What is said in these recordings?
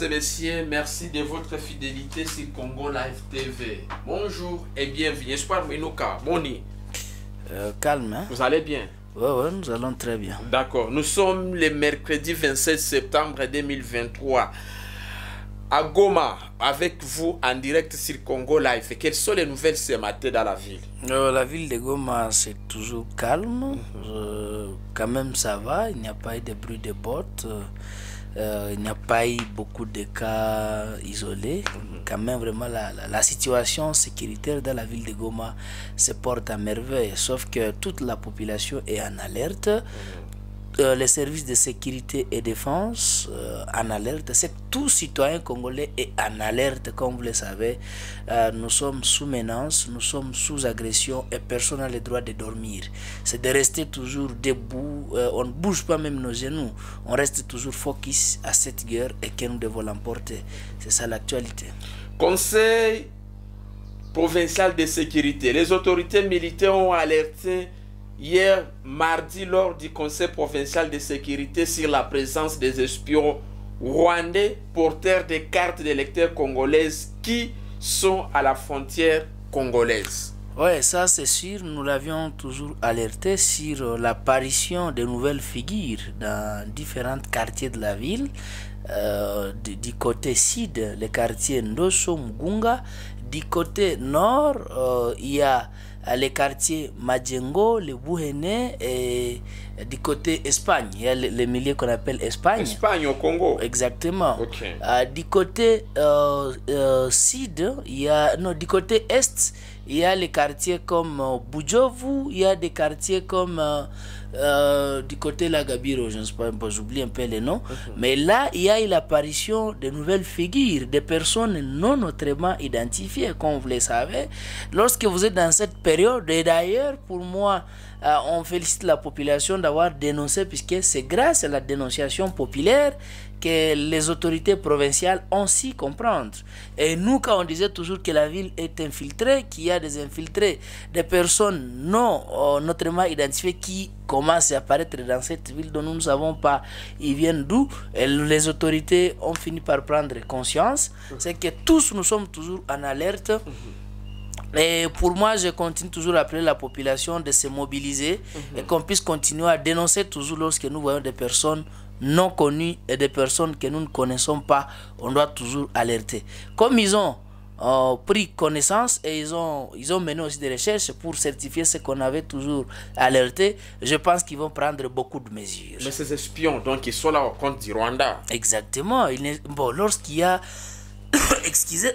et messieurs, merci de votre fidélité sur Congo Live TV. Bonjour et bienvenue. Espoir Minouka, Moni. Euh, calme. Hein? Vous allez bien Oui, ouais, nous allons très bien. D'accord. Nous sommes le mercredi 27 septembre 2023 à Goma avec vous en direct sur Congo Live. Quelles sont les nouvelles ce matin dans la ville euh, La ville de Goma, c'est toujours calme. Mhm. Euh, quand même, ça va. Il n'y a pas eu de bruit de bottes. Euh, il n'y a pas eu beaucoup de cas isolés. Mhm. Quand même, vraiment, la, situation sécuritaire dans la ville de Goma se porte à merveille. Sauf que toute la population est en alerte. Mhm. Euh, les services de sécurité et défense euh, en alerte. C'est tout citoyen congolais est en alerte, comme vous le savez. Euh, nous sommes sous menace, nous sommes sous agression et personne n'a le droit de dormir. C'est de rester toujours debout. on ne bouge pas même nos genoux. On reste toujours focus à cette guerre et que nous devons l'emporter. C'est ça l'actualité. Conseil provincial de sécurité. Les autorités militaires ont alerté hier mardi lors du Conseil provincial de sécurité sur la présence des espions rwandais porteurs des cartes d'électeurs congolaises qui sont à la frontière congolaise. Oui, ça c'est sûr, nous l'avions toujours alerté sur euh, l'apparition de nouvelles figures dans différents quartiers de la ville. Euh, du, côté sud, le quartier Ndoso Gunga, Du côté nord, euh, il y a euh, les quartiers Majengo, le Bouhéné et euh, du côté Espagne. Il y a le, milieu qu'on appelle Espagne. Espagne au Congo. Exactement. Okay. Euh, du côté sud, il y a non du côté est il y a les quartiers comme euh, Boudjovou, il y a des quartiers comme euh, euh, du côté de la Gabiro, je ne sais pas, j'oublie un peu les noms. Mais là, il y a l'apparition de nouvelles figures, des personnes non autrement identifiées, comme vous le savez. Lorsque vous êtes dans cette période, et d'ailleurs, pour moi, on félicite la population d'avoir dénoncé, puisque c'est grâce à la dénonciation populaire que les autorités provinciales ont si comprendre. Et nous, quand on disait toujours que la ville est infiltrée, qu'il y a des infiltrés, des personnes non euh, notamment identifiées qui commencent à apparaître dans cette ville dont nous ne savons pas, ils viennent d'où, les autorités ont fini par prendre conscience, mmh. c'est que tous nous sommes toujours en alerte. Mmh. Et pour moi, je continue toujours à appeler la population de se mobiliser mhm. et qu'on puisse continuer à dénoncer toujours lorsque nous voyons des personnes non connues et des personnes que nous ne connaissons pas. On doit toujours alerter. Comme ils ont euh, pris connaissance et ils ont, ils ont mené aussi des recherches pour certifier ce qu'on avait toujours alerté. Je pense qu'ils vont prendre beaucoup de mesures. Mais ces espions, donc, ils sont là au compte du Rwanda. Exactement. Bon, lorsqu'il y a... Excusez...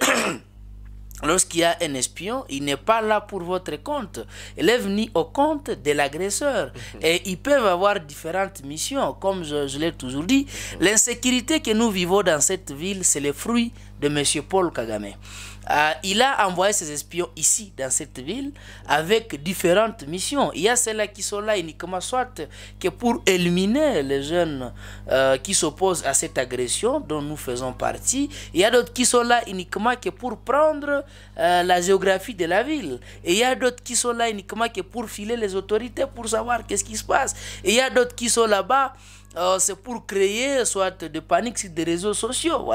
Lorsqu'il y a un espion, il n'est pas là pour votre compte. Il est venu au compte de l'agresseur. Mhm. Et ils peuvent avoir différentes missions, comme je, je l'ai toujours dit. L'insécurité que nous vivons dans cette ville, c'est le fruit de M. Paul Kagame. Euh, il a envoyé ses espions ici, dans cette ville, avec différentes missions. Il y a celles-là qui sont là uniquement soit que pour éliminer les jeunes euh, qui s'opposent à cette agression dont nous faisons partie. Il y a d'autres qui sont là uniquement que pour prendre euh, la géographie de la ville. Et il y a d'autres qui sont là uniquement que pour filer les autorités, pour savoir qu'est-ce qui se passe. il y a d'autres qui sont là-bas euh, c'est pour créer soit de panique sur des réseaux sociaux.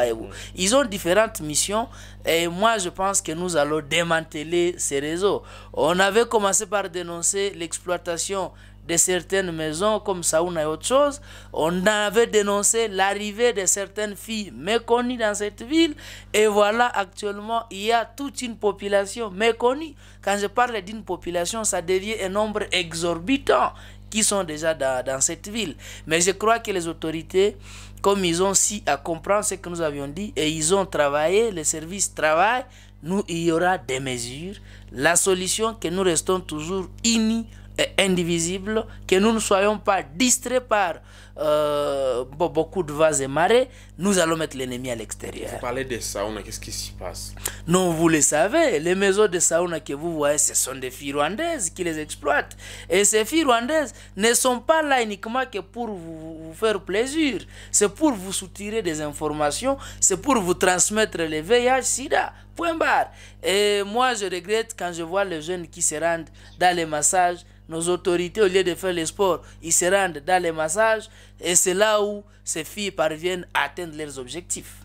Ils ont différentes missions et moi je pense que nous allons démanteler ces réseaux. On avait commencé par dénoncer l'exploitation de certaines maisons comme Saouna et autre chose. On avait dénoncé l'arrivée de certaines filles méconnues dans cette ville. Et voilà, actuellement, il y a toute une population méconnue. Quand je parle d'une population, ça devient un nombre exorbitant qui sont déjà dans, cette ville. Mais je crois que les autorités, comme ils ont si à comprendre ce que nous avions dit, et ils ont travaillé, les services travaillent, nous, il y aura des mesures. La solution, que nous restons toujours unis et indivisibles, que nous ne soyons pas distraits par euh, beaucoup de vases et marées, nous allons mettre l'ennemi à l'extérieur. Vous parlez de sauna, qu'est-ce qui s'y passe Non, vous le savez, les maisons de sauna que vous voyez, ce sont des filles rwandaises qui les exploitent. Et ces filles rwandaises ne sont pas là uniquement que pour vous, faire plaisir, c'est pour vous soutirer des informations, c'est pour vous transmettre les VIH-Sida. Point barre. Et moi, je regrette quand je vois les jeunes qui se rendent dans les massages nos autorités, au lieu de faire les sports, ils se rendent dans les massages, et c'est là où ces filles parviennent à atteindre leurs objectifs.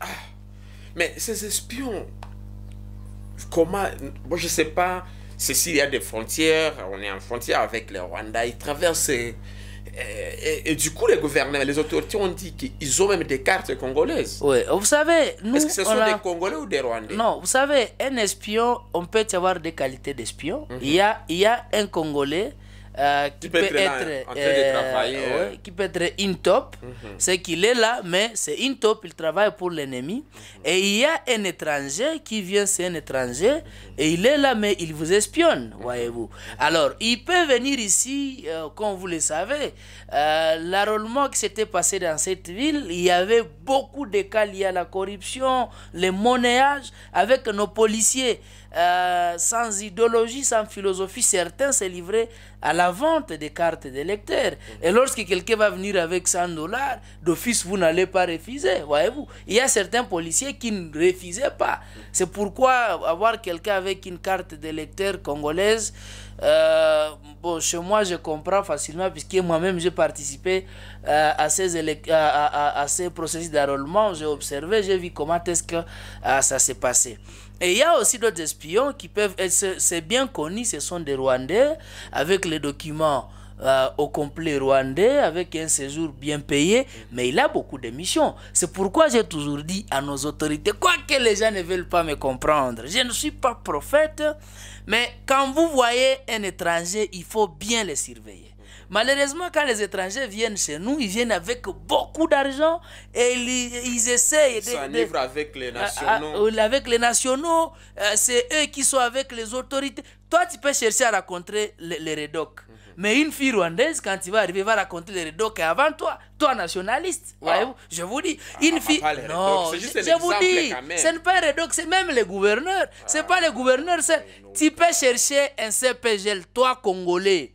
Ah, mais ces espions, comment... Moi, je ne sais pas. Ceci, il y a des frontières. On est en frontière avec le Rwanda. Ils traversent. Euh, euh, et, du coup, les gouvernements, les autorités ont dit qu'ils ont même des cartes congolaises. Oui, vous savez, nous. Est-ce que ce sont des Congolais ou des Rwandais Non, vous savez, un espion, on peut avoir des qualités d'espion. Mhm. il, y a, il y a un Congolais qui, peut, être, qui in top, mhm. c'est qu'il est là, mais c'est in top, il travaille pour l'ennemi. Mhm. Et il y a un étranger qui vient, c'est un étranger, et il est là, mais il vous espionne, mhm. voyez-vous. Alors, il peut venir ici, euh, comme vous le savez, euh, l'arrôlement qui s'était passé dans cette ville, il y avait beaucoup de cas liés à la corruption, les monnayage avec nos policiers. Euh, sans idéologie, sans philosophie, certains se livré à la vente des cartes d'électeurs. Et lorsque quelqu'un va venir avec 100 dollars, d'office, vous n'allez pas refuser, voyez-vous. Il y a certains policiers qui ne refusaient pas. C'est pourquoi avoir quelqu'un avec une carte d'électeur congolaise, euh, bon, chez moi, je comprends facilement, puisque moi-même, j'ai participé euh, à, ces à, à, à, ces processus d'enrôlement. J'ai observé, j'ai vu comment est-ce que euh, ça s'est passé. Et il y a aussi d'autres espions qui peuvent c'est bien connu, ce sont des Rwandais, avec les documents euh, au complet rwandais avec un séjour bien payé, mais il a beaucoup de missions. C'est pourquoi j'ai toujours dit à nos autorités, quoique les gens ne veulent pas me comprendre, je ne suis pas prophète, mais quand vous voyez un étranger, il faut bien le surveiller. Malheureusement, quand les étrangers viennent chez nous, ils viennent avec beaucoup d'argent et ils, ils essayent. Ils s'enivrent ah, ah, avec les nationaux. avec les nationaux, c'est eux qui sont avec les autorités. Toi, tu peux chercher à rencontrer les, les redocs. Mais une fille rwandaise, quand il va arriver, va raconter les redocs avant toi, toi nationaliste. Voyez-vous Je vous dis, ah, une fille. Non, juste je, vous dis, ce n'est pas un redox, c'est même les gouverneurs. Ce n'est ah. pas les gouverneurs, c'est. Tu peux chercher un CPGL, toi, Congolais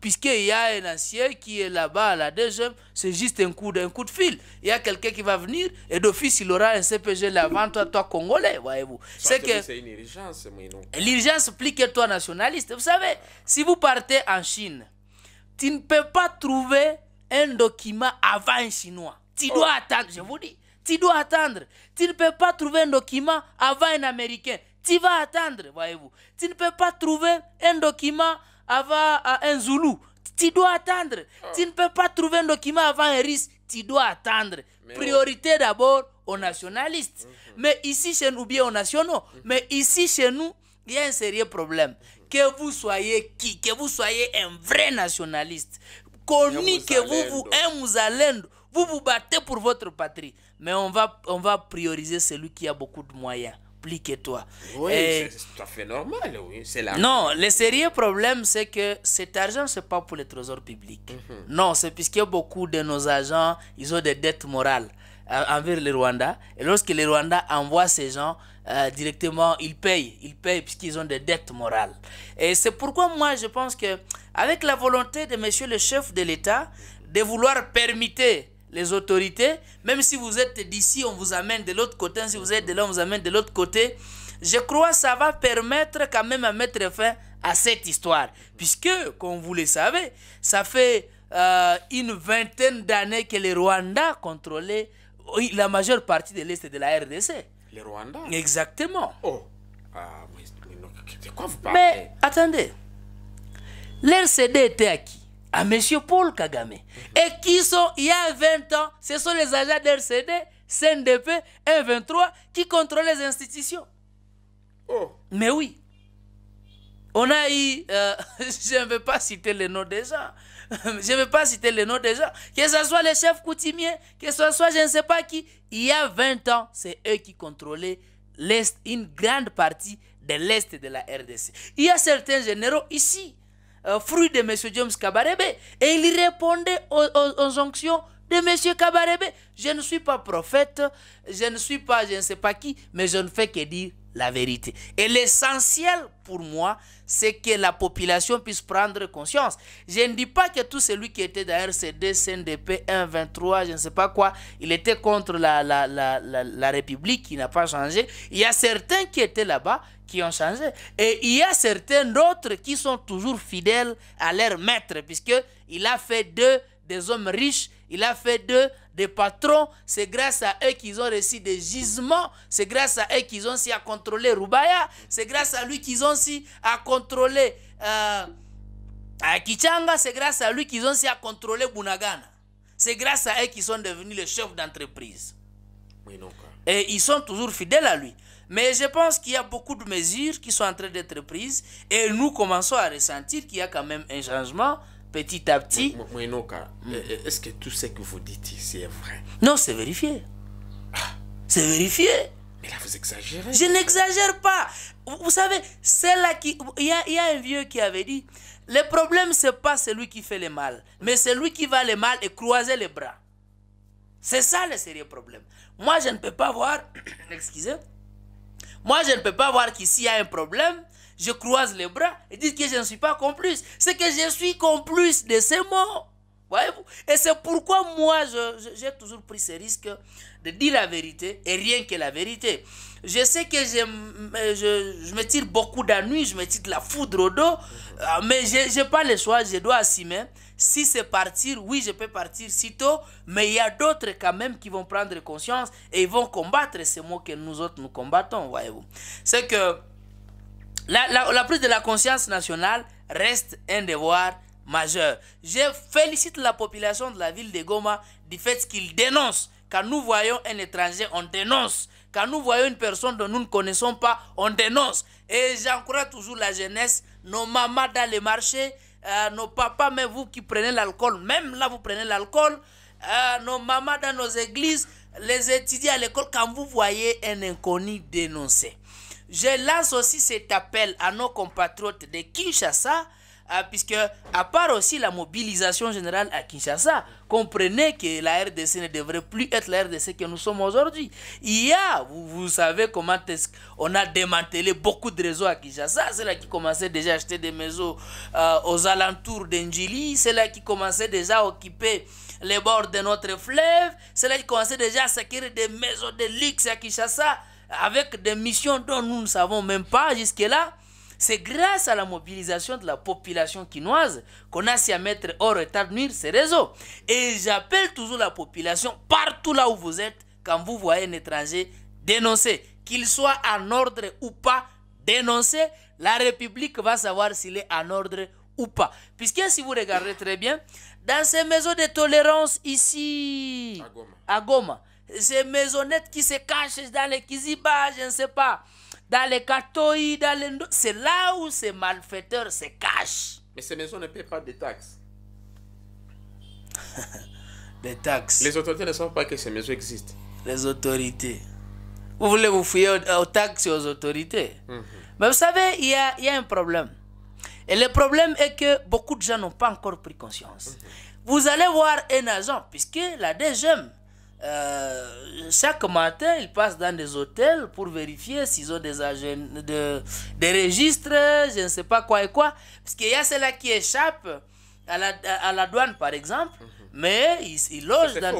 puisqu'il y a un ancien qui est là-bas à la DGM, c'est juste un coup, d'un coup de fil. Il y a quelqu'un qui va venir et d'office, il aura un CPG là-bas, toi, toi, congolais, voyez-vous. C'est que. une urgence, mais non. L'urgence plus que toi, nationaliste. Vous savez, si vous partez en Chine, tu ne peux pas trouver un document avant un chinois. Tu oh. dois attendre, je vous dis. Tu dois attendre. Tu ne peux pas trouver un document avant un américain. Tu vas attendre, voyez-vous. Tu ne peux pas trouver un document avant un Zoulou, tu dois attendre. Ah. Tu ne peux pas trouver un document avant un risque, tu dois attendre. Priorité d'abord aux nationalistes. Mhm. Mais ici chez nous, bien aux nationaux, mhm. mais ici chez nous, il y a un sérieux problème. Mhm. Que vous soyez qui, que vous soyez un vrai nationaliste, connu que vous, vous, un Mouzalendo, vous vous battez pour votre patrie. Mais on va, on va prioriser celui qui a beaucoup de moyens toi. Oui, c'est tout à fait normal. Non, le sérieux problème, c'est que cet argent, ce n'est pas pour les trésors publics mhm. Non, c'est puisque beaucoup de nos agents, ils ont des dettes morales euh, envers le Rwanda. Et lorsque le Rwanda envoie ces gens euh, directement, ils payent. Ils payent puisqu'ils ont des dettes morales. Et c'est pourquoi moi, je pense que avec la volonté de monsieur le chef de l'État de vouloir permettre les autorités, même si vous êtes d'ici, on vous amène de l'autre côté, si vous êtes de là, on vous amène de l'autre côté. Je crois que ça va permettre quand même à mettre fin à cette histoire. Puisque, comme vous le savez, ça fait euh, une vingtaine d'années que le Rwanda contrôlait la majeure partie de l'Est de la RDC. Le Rwanda Exactement. Oh, mais ah, de quoi vous parlez Mais attendez, l'RCD était acquis à M. Paul Kagame. Mhm. Et qui sont, il y a 20 ans, ce sont les agents d'RCD, CNDP, M23 qui contrôlent les institutions. Oh. Mais oui. On a eu, euh, je ne vais pas citer les noms des gens, je ne vais pas citer les noms des gens, que ce soit les chefs coutumiers, que ce soit je ne sais pas qui, il y a 20 ans, c'est eux qui contrôlaient l'est une grande partie de l'Est de la RDC. Il y a certains généraux ici euh, fruit de M. James Kabarebe. Et il répondait aux, aux, de M. Kabarebe. Je ne suis pas prophète, je ne suis pas, je ne sais pas qui, mais je ne fais que dire la vérité. Et l'essentiel pour moi, c'est que la population puisse prendre conscience. Je ne dis pas que tout celui qui était derrière ces deux CNDP 1, 23, je ne sais pas quoi, il était contre la, la, la, la, République qui n'a pas changé. Il y a certains qui étaient là-bas qui ont changé. Et il y a certains d'autres qui sont toujours fidèles à leur maître, puisqu'il a fait d'eux des hommes riches il a fait d'eux des patrons. C'est grâce à eux qu'ils ont réussi des gisements. C'est grâce à eux qu'ils ont si à contrôler Rubaya. C'est grâce à lui qu'ils ont si à contrôler euh, C'est grâce à lui qu'ils ont si à contrôler Bunagana. C'est grâce à eux qu'ils sont devenus les chefs d'entreprise. Hein. Et ils sont toujours fidèles à lui. Mais je pense qu'il y a beaucoup de mesures qui sont en train d'être prises et nous commençons à ressentir qu'il y a quand même un changement petit à petit. Hmm. est-ce que tout ce que vous dites ici vrai Non, c'est vérifié. Ah. C'est vérifié. Mais là, vous exagérez. Je n'exagère pas. Vous savez, c'est là qui. Il y a, y a un vieux qui avait dit le problème, ce n'est pas celui qui fait le mal, mais celui qui va le mal et croiser les bras. C'est ça le sérieux problème. Moi, je ne peux pas voir. Excusez. Moi, je ne peux pas voir qu'ici, il y a un problème je croise les bras et dis que je ne suis pas complice. C'est que je suis complice de ces mots. Voyez-vous Et c'est pourquoi moi, j'ai toujours pris ce risque de dire la vérité et rien que la vérité. Je sais que je, me tire beaucoup d'ennuis, je me tire de la foudre au dos, euh, mais je n'ai pas le choix, je dois assumer. Si c'est partir, oui, je peux partir sitôt, mais il y a d'autres quand même qui vont prendre conscience et ils vont combattre ces mots que nous autres nous combattons, voyez-vous. C'est que la, prise de la conscience nationale reste un devoir majeur. Je félicite la population de la ville de Goma du fait qu'ils dénoncent. Quand nous voyons un étranger, on dénonce. Quand nous voyons une personne dont nous ne connaissons pas, on dénonce. Et j'encourage toujours la jeunesse, nos mamans dans les marchés, euh, nos papas, mais vous qui prenez l'alcool, même là vous prenez l'alcool, euh, nos mamans dans nos églises, les étudiants à l'école, quand vous voyez un inconnu dénoncer. Je lance aussi cet appel à nos compatriotes de Kinshasa, euh, puisque à part aussi la mobilisation générale à Kinshasa, comprenez que la RDC ne devrait plus être la RDC que nous sommes aujourd'hui. Il y a, vous, savez comment on a démantelé beaucoup de réseaux à Kinshasa, c'est là qui commençait déjà à acheter des maisons euh, aux alentours d'Enjili, c'est là qui commençait déjà à occuper les bords de notre fleuve, c'est là qui commençait déjà à s'acquérir des maisons de luxe à Kinshasa avec des missions dont nous ne savons même pas jusque-là. C'est grâce à la mobilisation de la population chinoise qu'on a su à mettre hors état de ces réseaux. Et j'appelle toujours la population, partout là où vous êtes, quand vous voyez un étranger, dénoncer. Qu'il soit en ordre ou pas, dénoncer. La République va savoir s'il est en ordre ou pas. Puisque si vous regardez très bien, dans ces maisons de tolérance ici, à Goma ces maisonnettes qui se cachent dans les kizibas, je ne sais pas, dans les Katoï, dans les... C'est là où ces malfaiteurs se cachent. Mais ces maisons ne paient pas des taxes. des taxes. Les autorités ne savent pas que ces maisons existent. Les autorités. Vous voulez vous fouiller aux, taxes et aux autorités. Mhm. Mais vous savez, il y a, y a, un problème. Et le problème est que beaucoup de gens n'ont pas encore pris conscience. Mhm. Vous allez voir un agent, puisque la DGM, euh, chaque matin, ils passent dans des hôtels pour vérifier s'ils ont des, agents, de, des registres, je ne sais pas quoi et quoi. Parce qu'il y a ceux-là qui échappent à la, à la, douane, par exemple, mhm. mais ils, ils logent dans...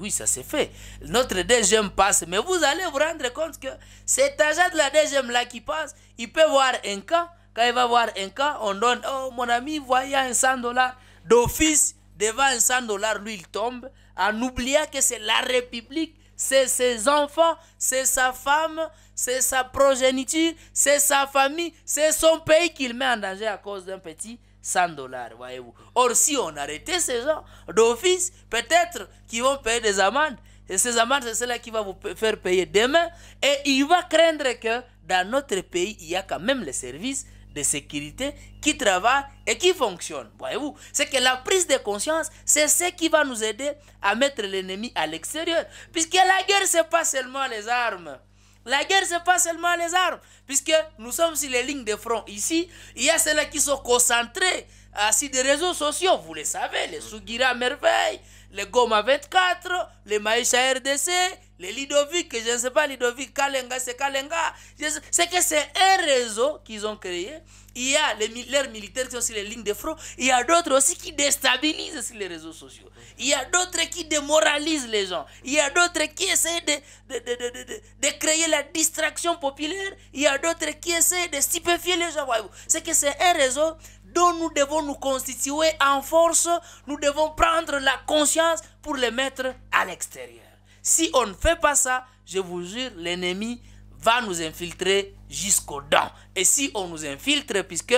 oui, ça s'est fait. Notre deuxième passe, mais vous allez vous rendre compte que cet agent de la DGM-là qui passe, il peut voir un cas. Quand il va voir un cas, on donne, oh mon ami, voyez un 100 dollars d'office, devant un 100 dollars, lui, il tombe en oubliant que c'est la République, c'est ses enfants, c'est sa femme, c'est sa progéniture, c'est sa famille, c'est son pays qu'il met en danger à cause d'un petit 100 dollars, voyez-vous. Or, si on arrêtait ces gens d'office, peut-être qu'ils vont payer des amendes. Et ces amendes, c'est celles-là qui va vous faire payer demain. Et il va craindre que dans notre pays, il y a quand même les services de sécurité qui travaille et qui fonctionne. Voyez-vous, c'est que la prise de conscience, c'est ce qui va nous aider à mettre l'ennemi à l'extérieur. Puisque la guerre, ce n'est pas seulement les armes. La guerre, ce n'est pas seulement les armes. Puisque nous sommes sur les lignes de front ici, il y a ceux-là qui sont concentrés sur des réseaux sociaux. Vous le savez, les Sugira merveille les Goma 24, les Maïcha RDC, les Lidovic, je ne sais pas, Lidovic, Kalenga, c'est Kalenga. C'est que c'est un réseau qu'ils ont créé. Il y a les, leurs militaires qui sont sur les lignes de front. Il y a d'autres aussi qui déstabilisent sur les réseaux sociaux. Il y a d'autres qui démoralisent les gens. Il y a d'autres qui essaient de, de, de créer la distraction populaire. Il y a d'autres qui essaient de stupéfier les gens. C'est que c'est un réseau dont nous devons nous constituer en force, nous devons prendre la conscience pour les mettre à l'extérieur. Si on ne fait pas ça, je vous jure, l'ennemi va nous infiltrer jusqu'aux dents. Et si on nous infiltre, puisque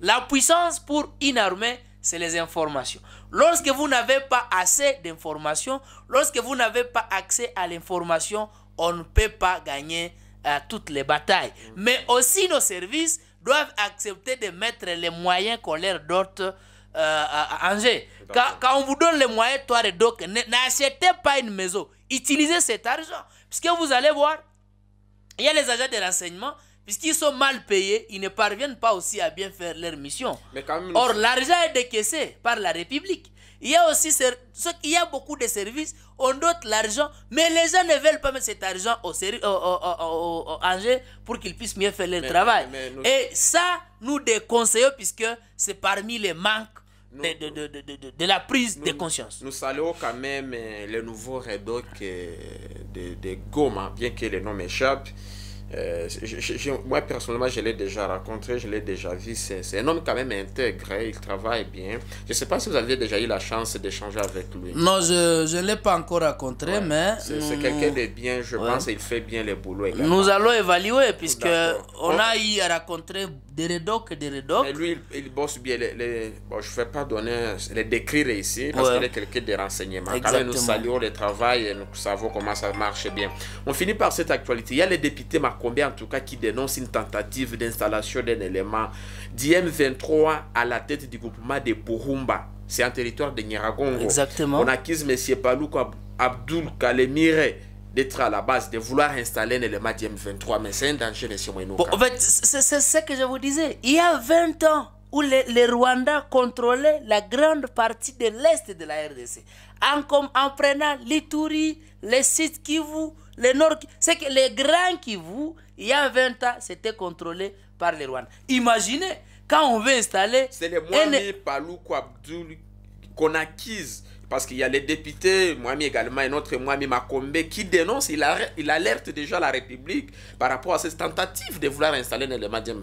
la puissance pour une armée, c'est les informations. Lorsque vous n'avez pas assez d'informations, lorsque vous n'avez pas accès à l'information, on ne peut pas gagner à euh, toutes les batailles. Mais aussi nos services, doivent accepter de mettre les moyens qu'on leur donne euh, à Angers. Quand, on vous donne les moyens, toi et Doc, n'achetez pas une maison. Utilisez cet argent. Puisque vous allez voir, il y a les agents de renseignement, puisqu'ils sont mal payés, ils ne parviennent pas aussi à bien faire leur mission. Or, l'argent est décaissé par la République. Il y a aussi y a beaucoup de services, on dote l'argent, mais les gens ne veulent pas mettre cet argent au, au, pour qu'ils puissent mieux faire leur travail. Et ça, nous déconseillons puisque c'est parmi les manques de, de, de, de, la prise de conscience. Nous saluons quand même euh, le nouveau redoc euh, de, Goma, bien que le nom m'échappe. Euh, moi, personnellement, je l'ai déjà rencontré, je l'ai déjà vu. C'est un homme quand même intégré, il travaille bien. Je ne sais pas si vous avez déjà eu la chance d'échanger avec lui. Non, je ne l'ai pas encore rencontré, mais... C'est quelqu'un de bien, je pense, pense, il fait bien le boulot Nous allons évaluer, puisque on a oh. eu à rencontrer des redocs et des redocs. Mais lui, il, bosse bien. Les, Bon, je ne vais pas donner, les décrire ici, parce qu'il est quelqu'un de renseignement. nous saluons le travail et nous savons comment ça marche bien. On finit par cette actualité. Il y a les députés Marc Combien en tout cas, qui dénonce une tentative d'installation d'un élément d'IM23 à la tête du groupement de Burumba. C'est un territoire de Niragongo. Exactement. On accuse M. Palouk Abdoul Kalemire d'être à la base, de vouloir installer un élément d'IM23, mais c'est un danger, M. Moyno. fait, c'est ce que je vous disais. Il y a 20 ans, où les, Rwandais contrôlaient la grande partie de l'est de la RDC, en, en prenant l'Ituri, les sites Kivu, les Nord, c'est que les grands Kivu, il y a 20 ans, c'était contrôlé par les Rwandais. Imaginez, quand on veut installer... C'est les moami Paloukou Abdoul qu'on acquise. Parce qu'il y a les députés, Mohamed également, et notre Mohamed Makombe, qui dénonce, il, alerte déjà la République par rapport à cette tentative de vouloir installer les Madiam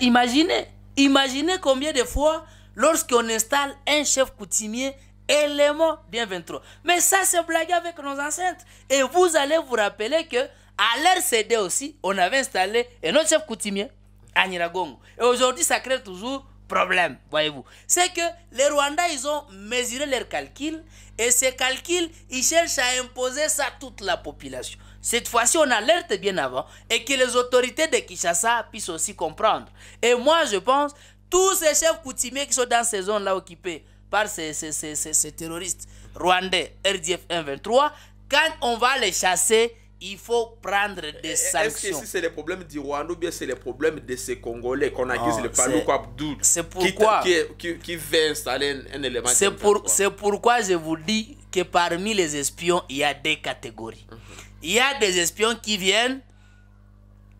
Imaginez, imaginez combien de fois, lorsqu'on installe un chef coutumier, élément bien 23. Mais ça, c'est blague avec nos ancêtres. Et vous allez vous rappeler que à cd aussi, on avait installé un autre chef coutumier Aniragongo Et aujourd'hui, ça crée toujours problème, voyez-vous. C'est que les Rwandais, ils ont mesuré leurs calculs. Et ces calculs, ils cherchent à imposer ça à toute la population. Cette fois-ci, on alerte bien avant et que les autorités de Kinshasa puissent aussi comprendre. Et moi, je pense, tous ces chefs coutumiers qui sont dans ces zones-là occupées, par ces, ces, ces, ces terroristes rwandais RDF 123, quand on va les chasser, il faut prendre des sanctions. Eh, eh, est-ce que c'est le problèmes du Rwanda ou bien c'est les problèmes de ces Congolais qu'on ah, accuse le Palouko Abdou C'est pourquoi qui, qui, qui, veut installer un, élément C'est pourquoi je vous dis que parmi les espions, il y a des catégories. Mhm. Il y a des espions qui viennent,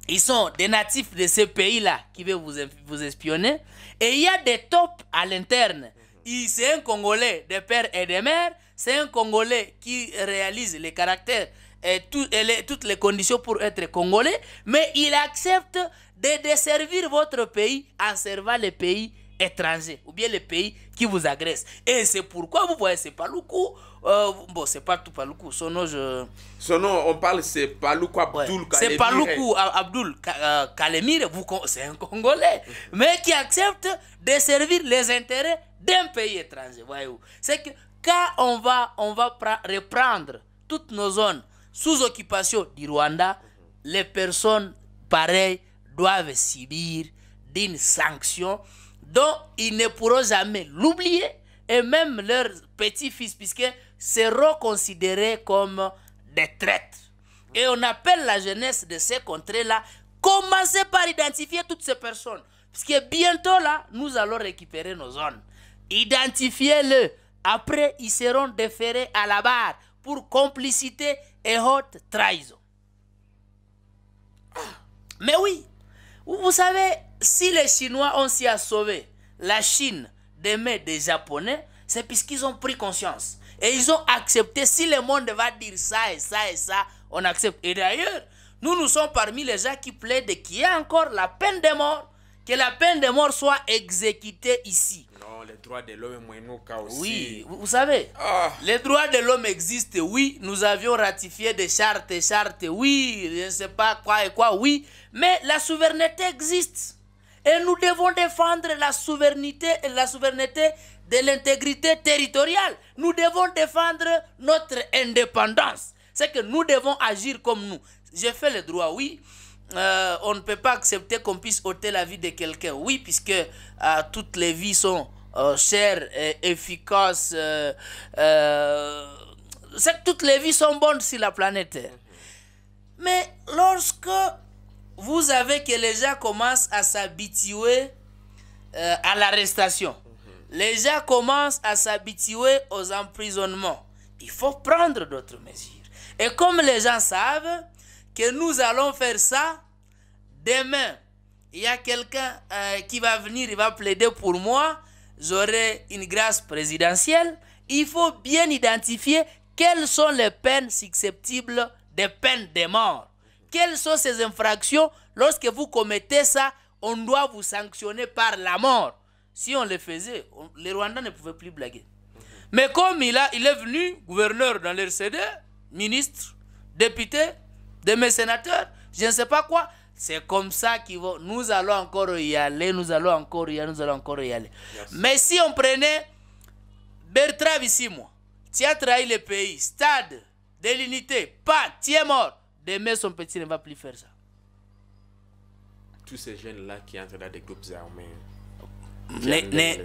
ils sont des natifs de ces pays-là qui veulent vous, vous espionner, et il y a des tops à l'interne c'est un Congolais de père et de mère. C'est un Congolais qui réalise les caractères et, toutes les conditions pour être Congolais. Mais il accepte de desservir votre pays en servant les pays étrangers ou bien les pays qui vous agressent. Et c'est pourquoi vous voyez, c'est pas le coup Oh, bon, c'est pas tout Paloukou. Son nom, je... on parle, c'est Paloukou Abdul Kalemir C'est Paloukou Abdul euh, Kalemire, c'est un Congolais, mais qui accepte de servir les intérêts d'un pays étranger. C'est que quand on va, on va reprendre toutes nos zones sous occupation du Rwanda, les personnes pareilles doivent subir d'une sanction dont ils ne pourront jamais l'oublier et même leurs petits-fils, puisque seront considérés comme des traîtres. Et on appelle la jeunesse de ces contrées-là, commencez par identifier toutes ces personnes. Puisque bientôt là, nous allons récupérer nos zones. identifiez les Après, ils seront déférés à la barre pour complicité et haute trahison. Mais oui, vous savez, si les Chinois, ont si à sauver la Chine, d'aimer des Japonais, c'est puisqu'ils ont pris conscience. Et ils ont accepté, si le monde va dire ça et ça et ça, on accepte. Et d'ailleurs, nous, nous sommes parmi les gens qui plaident qu'il y ait encore la peine de mort, que la peine de mort soit exécutée ici. Non, les droits de l'homme nous aussi. Oui, vous, savez, ah. les droits de l'homme existent, oui. Nous avions ratifié des chartes et chartes, oui. Je ne sais pas quoi et quoi, oui. Mais la souveraineté existe. Et nous devons défendre la souveraineté, la souveraineté de l'intégrité territoriale. Nous devons défendre notre indépendance. C'est que nous devons agir comme nous. J'ai fait le droit, oui. Euh, on ne peut pas accepter qu'on puisse ôter la vie de quelqu'un. Oui, puisque euh, toutes les vies sont euh, chères, et efficaces. c'est que toutes les vies sont bonnes sur la planète. Mais lorsque vous avez que les gens commencent à s'habituer euh, à l'arrestation. Les gens commencent à s'habituer aux emprisonnements. Il faut prendre d'autres mesures. Et comme les gens savent que nous allons faire ça, demain, il y a quelqu'un euh, qui va venir, il va plaider pour moi, j'aurai une grâce présidentielle. Il faut bien identifier quelles sont les peines susceptibles des peines de mort. Quelles sont ces infractions Lorsque vous commettez ça, on doit vous sanctionner par la mort. Si on le faisait, les Rwandais ne pouvaient plus blaguer. Mais comme il, a, il est venu gouverneur dans l'RCD, ministre, député, de mes sénateurs, je ne sais pas quoi, c'est comme ça qu'il vont. Nous allons encore y aller, nous allons encore y aller, nous allons encore y aller. Mais si on prenait Bertrand moi, tu as trahi le pays, stade de l'unité, pas, tu es mort. Demain, son petit ne va plus faire ça. Tous ces jeunes-là qui entrent dans des groupes armés.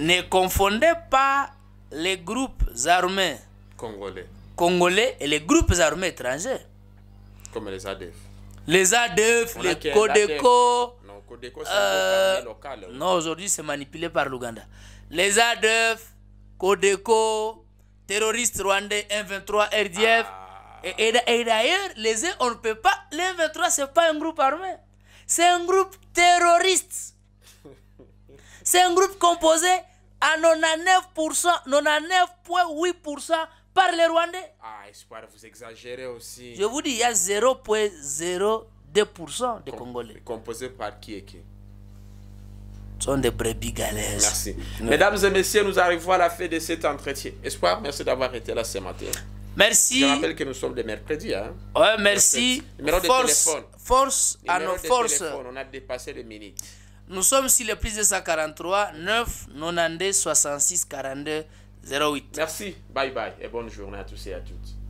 Ne, confondez pas les groupes armés congolais. congolais et les groupes armés étrangers. Comme les adef Les ADF, les Codeco. Non, Codeco, c'est euh, local. aujourd'hui, c'est manipulé par l'Ouganda. Les ADF, Codeco, terroristes rwandais, 23 RDF. Ah. Et, d'ailleurs, les on ne peut pas. Les 23, ce n'est pas un groupe armé. C'est un groupe terroriste. C'est un groupe composé à 99,8% par les Rwandais. Ah, espoir, vous exagérez aussi. Je vous dis, il y a 0,02% de Congolais. Composé par qui et qui sont des brebis Merci. Mesdames et messieurs, nous arrivons à la fin de cet entretien. Espoir, merci d'avoir été là ce matin. Merci. Je rappelle que nous sommes des mercredi. Hein? Ouais, merci. Force, force à nos forces. On a dépassé les minutes. Nous sommes sur le plus 243 9 66 42 08. Merci. Bye bye et bonne journée à tous et à toutes.